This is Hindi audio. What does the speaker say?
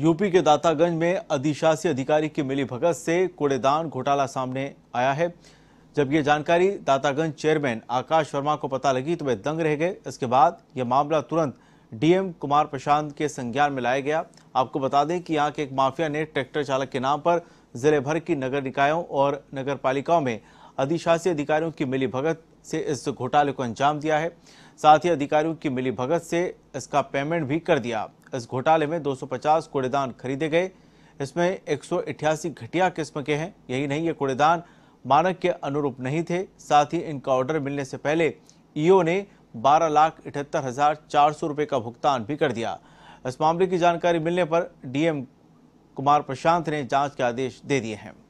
यूपी के दातागंज में अधिशासी अधिकारी की मिली भगत से कूड़ेदान घोटाला सामने आया है जब ये जानकारी दातागंज चेयरमैन आकाश वर्मा को पता लगी तो वे दंग रह गए इसके बाद यह मामला तुरंत डीएम कुमार प्रशांत के संज्ञान में लाया गया आपको बता दें कि यहाँ के एक माफिया ने ट्रैक्टर चालक के नाम पर जिले भर की नगर निकायों और नगर पालिकाओं में अधिशासी अधिकारियों की मिली भगत से इस घोटाले को अंजाम दिया है साथ ही अधिकारियों की मिली भगत से इसका पेमेंट भी कर दिया इस घोटाले में 250 कूड़ेदान खरीदे गए इसमें एक घटिया किस्म के हैं यही नहीं ये कूड़ेदान मानक के अनुरूप नहीं थे साथ ही इनका ऑर्डर मिलने से पहले ईओ ने बारह लाख अठहत्तर हजार चार सौ रुपये का भुगतान भी कर दिया इस मामले की जानकारी मिलने पर डीएम कुमार प्रशांत ने जांच के आदेश दे दिए हैं